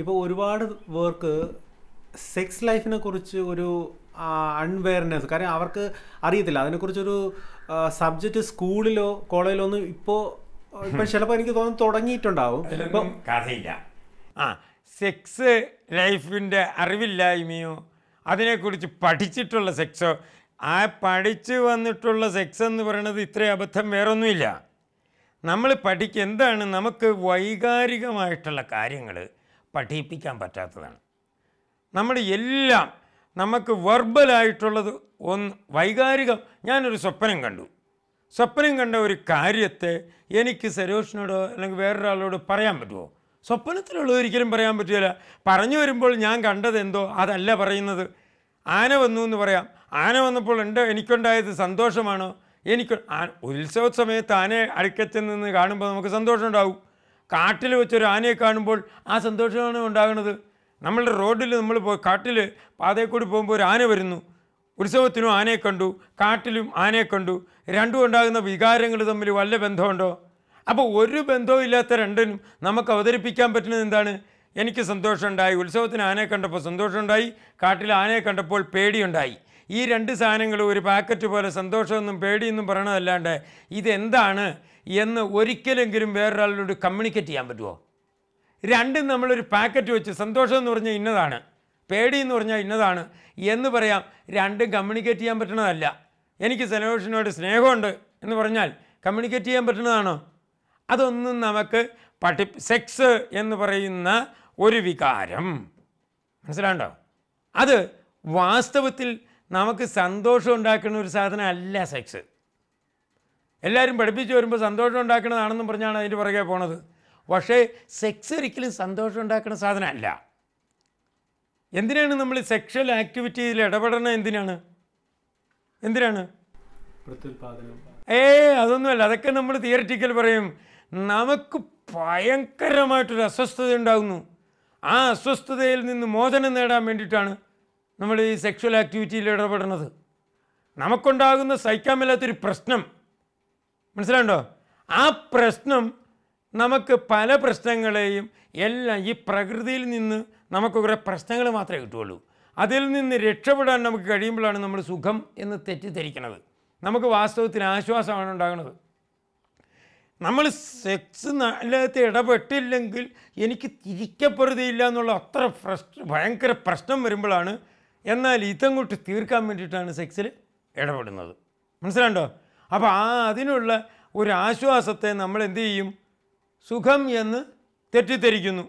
ഇപ്പോൾ ഒരുപാട് പേർക്ക് സെക്സ് ലൈഫിനെ കുറിച്ച് ഒരു അൺവെയർനെസ് കാര്യം അവർക്ക് അറിയത്തില്ല അതിനെക്കുറിച്ചൊരു സബ്ജക്റ്റ് സ്കൂളിലോ കോളേജിലോ ഒന്നും ഇപ്പോൾ ഇപ്പം ചിലപ്പോൾ എനിക്ക് തോന്നുന്നു തുടങ്ങിയിട്ടുണ്ടാവും ഇപ്പം കഥയില്ല ആ സെക്സ് ലൈഫിൻ്റെ അറിവില്ലായ്മയോ അതിനെക്കുറിച്ച് പഠിച്ചിട്ടുള്ള സെക്സോ ആ പഠിച്ചു വന്നിട്ടുള്ള സെക്സ് എന്ന് പറയുന്നത് ഇത്രയും അബദ്ധം വേറൊന്നുമില്ല നമ്മൾ പഠിക്കുക എന്താണ് നമുക്ക് വൈകാരികമായിട്ടുള്ള കാര്യങ്ങൾ പഠിപ്പിക്കാൻ പറ്റാത്തതാണ് നമ്മൾ എല്ലാം നമുക്ക് വെർബലായിട്ടുള്ളത് ഒന്ന് വൈകാരികം ഞാനൊരു സ്വപ്നം കണ്ടു സ്വപ്നം കണ്ട ഒരു കാര്യത്തെ എനിക്ക് സരോഷിനോടോ അല്ലെങ്കിൽ വേറൊരാളോട് പറയാൻ പറ്റുമോ സ്വപ്നത്തിലുള്ളത് ഒരിക്കലും പറയാൻ പറ്റില്ല പറഞ്ഞു വരുമ്പോൾ ഞാൻ കണ്ടത് എന്തോ അതല്ല പറയുന്നത് ആന വന്നു എന്ന് പറയാം ആന വന്നപ്പോൾ എൻ്റെ എനിക്കുണ്ടായത് സന്തോഷമാണോ എനിക്ക് ഉത്സവ സമയത്ത് ആനയെ അടുക്കത്തിൽ നിന്ന് കാണുമ്പോൾ നമുക്ക് സന്തോഷം ഉണ്ടാവും കാട്ടിൽ വെച്ചൊരു ആനയെ കാണുമ്പോൾ ആ സന്തോഷമാണ് ഉണ്ടാകുന്നത് നമ്മളുടെ റോഡിൽ നമ്മൾ പോയി കാട്ടിൽ പാതയിൽ കൂടി പോകുമ്പോൾ ഒരു ആന വരുന്നു ഉത്സവത്തിനും ആനയെ കണ്ടു കാട്ടിലും ആനയെ കണ്ടു രണ്ടും ഉണ്ടാകുന്ന വികാരങ്ങൾ തമ്മിൽ വല്ല ബന്ധമുണ്ടോ അപ്പോൾ ഒരു ബന്ധവും ഇല്ലാത്ത രണ്ടിനും നമുക്ക് അവതരിപ്പിക്കാൻ പറ്റുന്നത് എന്താണ് എനിക്ക് സന്തോഷമുണ്ടായി ഉത്സവത്തിന് ആനയെ കണ്ടപ്പോൾ സന്തോഷമുണ്ടായി കാട്ടിൽ ആനയെ കണ്ടപ്പോൾ പേടിയുണ്ടായി ഈ രണ്ട് സാധനങ്ങളും ഒരു പാക്കറ്റ് പോലെ സന്തോഷമൊന്നും പേടിയൊന്നും പറയണതല്ലാണ്ട് ഇതെന്താണ് എന്ന് ഒരിക്കലെങ്കിലും വേറൊരാളിനോട് കമ്മ്യൂണിക്കേറ്റ് ചെയ്യാൻ പറ്റുമോ രണ്ടും നമ്മളൊരു പാക്കറ്റ് വെച്ച് സന്തോഷം എന്ന് പറഞ്ഞാൽ ഇന്നതാണ് പേടി എന്ന് പറഞ്ഞാൽ ഇന്നതാണ് എന്ന് പറയാം രണ്ടും കമ്മ്യൂണിക്കേറ്റ് ചെയ്യാൻ പറ്റണതല്ല എനിക്ക് സെലവേഷനോട് സ്നേഹമുണ്ട് എന്ന് പറഞ്ഞാൽ കമ്മ്യൂണിക്കേറ്റ് ചെയ്യാൻ പറ്റുന്നതാണോ അതൊന്നും നമുക്ക് പഠി സെക്സ് എന്ന് പറയുന്ന ഒരു വികാരം മനസ്സിലാണ്ടോ അത് വാസ്തവത്തിൽ നമുക്ക് സന്തോഷം ഉണ്ടാക്കുന്ന ഒരു സാധനം അല്ല സെക്സ് എല്ലാവരും പഠിപ്പിച്ച് വരുമ്പോൾ സന്തോഷം ഉണ്ടാക്കുന്നതാണെന്നും പറഞ്ഞാണ് അതിൻ്റെ പുറകെ പോണത് പക്ഷേ സെക്സ് ഒരിക്കലും സന്തോഷം ഉണ്ടാക്കുന്ന സാധനമല്ല എന്തിനാണ് നമ്മൾ സെക്ഷൽ ആക്ടിവിറ്റിയിൽ ഇടപെടണം എന്തിനാണ് എന്തിനാണ് ഏ അതൊന്നുമല്ല അതൊക്കെ നമ്മൾ തിയറിറ്റിക്കൽ പറയും നമുക്ക് ഭയങ്കരമായിട്ടൊരു അസ്വസ്ഥത ഉണ്ടാകുന്നു ആ അസ്വസ്ഥതയിൽ നിന്ന് മോചനം നേടാൻ വേണ്ടിയിട്ടാണ് നമ്മൾ ഈ സെക്ഷൽ ആക്ടിവിറ്റിയിൽ ഇടപെടുന്നത് നമുക്കുണ്ടാകുന്ന സഹിക്കാൻ മേലാത്തൊരു പ്രശ്നം മനസ്സിലായിട്ടോ ആ പ്രശ്നം നമുക്ക് പല പ്രശ്നങ്ങളെയും എല്ലാം ഈ പ്രകൃതിയിൽ നിന്ന് നമുക്ക് കുറേ പ്രശ്നങ്ങൾ മാത്രമേ കിട്ടുകയുള്ളൂ അതിൽ നിന്ന് രക്ഷപ്പെടാൻ നമുക്ക് കഴിയുമ്പോഴാണ് നമ്മൾ സുഖം എന്ന് തെറ്റിദ്ധരിക്കുന്നത് നമുക്ക് വാസ്തവത്തിൽ ആശ്വാസമാണ് ഉണ്ടാകുന്നത് നമ്മൾ സെക്സ് നല്ലത്തെ ഇടപെട്ടില്ലെങ്കിൽ എനിക്ക് തിരിക്കപ്പെടുകയില്ല എന്നുള്ള അത്ര പ്രശ്ന ഭയങ്കര പ്രശ്നം വരുമ്പോഴാണ് എന്നാൽ ഇതങ്ങോട്ട് തീർക്കാൻ വേണ്ടിയിട്ടാണ് സെക്സിൽ ഇടപെടുന്നത് മനസ്സിലാണ്ടോ അപ്പോൾ ആ അതിനുള്ള ഒരു ആശ്വാസത്തെ നമ്മൾ എന്ത് ചെയ്യും സുഖം എന്ന് തെറ്റിദ്ധരിക്കുന്നു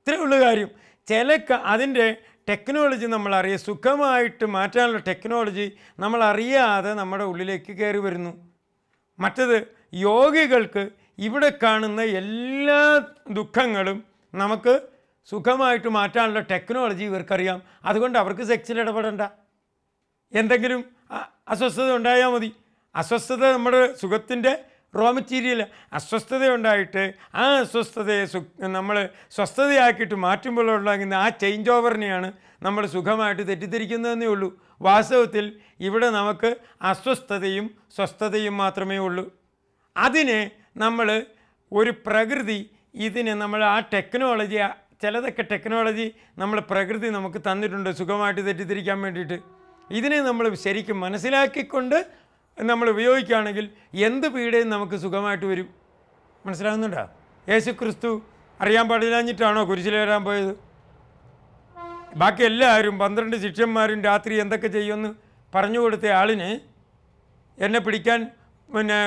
ഇത്രയുള്ള കാര്യം ചില അതിൻ്റെ ടെക്നോളജി നമ്മളറിയ സുഖമായിട്ട് മാറ്റാനുള്ള ടെക്നോളജി നമ്മളറിയാതെ നമ്മുടെ ഉള്ളിലേക്ക് കയറി വരുന്നു മറ്റത് യോഗികൾക്ക് ഇവിടെ കാണുന്ന എല്ലാ ദുഃഖങ്ങളും നമുക്ക് സുഖമായിട്ട് മാറ്റാനുള്ള ടെക്നോളജി ഇവർക്കറിയാം അതുകൊണ്ട് അവർക്ക് സെക്സിൽ ഇടപെടണ്ട എന്തെങ്കിലും അസ്വസ്ഥത ഉണ്ടായാൽ മതി അസ്വസ്ഥത നമ്മുടെ സുഖത്തിൻ്റെ റോ മെറ്റീരിയൽ അസ്വസ്ഥത ഉണ്ടായിട്ട് ആ അസ്വസ്ഥതയെ സു നമ്മൾ സ്വസ്ഥതയാക്കിയിട്ട് മാറ്റുമ്പോൾ ആ ചേഞ്ച് ഓവറിനെയാണ് നമ്മൾ സുഖമായിട്ട് തെറ്റിദ്ധരിക്കുന്നതെന്നേ ഉള്ളൂ വാസ്തവത്തിൽ ഇവിടെ നമുക്ക് അസ്വസ്ഥതയും സ്വസ്ഥതയും മാത്രമേ ഉള്ളൂ അതിനെ നമ്മൾ ഒരു പ്രകൃതി ഇതിനെ നമ്മൾ ആ ടെക്നോളജി ചിലതൊക്കെ ടെക്നോളജി നമ്മൾ പ്രകൃതി നമുക്ക് തന്നിട്ടുണ്ട് സുഖമായിട്ട് തെറ്റിദ്ധരിക്കാൻ വേണ്ടിയിട്ട് ഇതിനെ നമ്മൾ ശരിക്കും മനസ്സിലാക്കിക്കൊണ്ട് നമ്മൾ ഉപയോഗിക്കുകയാണെങ്കിൽ എന്ത് പീഡയും നമുക്ക് സുഖമായിട്ട് വരും മനസ്സിലാകുന്നുണ്ടോ യേശു ക്രിസ്തു അറിയാൻ പാടില്ലാഞ്ഞിട്ടാണോ കുരിശിൽ വരാൻ പോയത് ബാക്കി എല്ലാവരും പന്ത്രണ്ട് ശിഷ്യന്മാരും രാത്രി എന്തൊക്കെ ചെയ്യുമെന്ന് പറഞ്ഞു കൊടുത്ത ആളിന് എന്നെ പിടിക്കാൻ പിന്നെ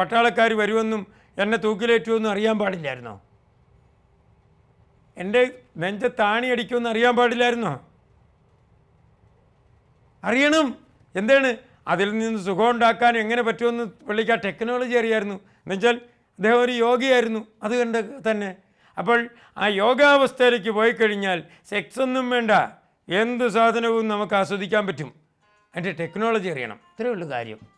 പട്ടാളക്കാർ വരുമെന്നും എന്നെ തൂക്കിലേറ്റുമെന്നും അറിയാൻ പാടില്ലായിരുന്നോ എൻ്റെ നെഞ്ച താണി അടിക്കുമെന്ന് അറിയാൻ പാടില്ലായിരുന്നോ അറിയണം എന്താണ് അതിൽ നിന്ന് സുഖം ഉണ്ടാക്കാൻ എങ്ങനെ പറ്റുമെന്ന് പുള്ളിക്ക് ആ ടെക്നോളജി അറിയായിരുന്നു എന്നുവെച്ചാൽ അദ്ദേഹം ഒരു യോഗിയായിരുന്നു അത് കണ്ട് തന്നെ അപ്പോൾ ആ യോഗാവസ്ഥയിലേക്ക് പോയി കഴിഞ്ഞാൽ സെക്സ് ഒന്നും വേണ്ട എന്ത് സാധനവും നമുക്ക് ആസ്വദിക്കാൻ പറ്റും അതിൻ്റെ ടെക്നോളജി അറിയണം ഇത്രയുള്ള കാര്യം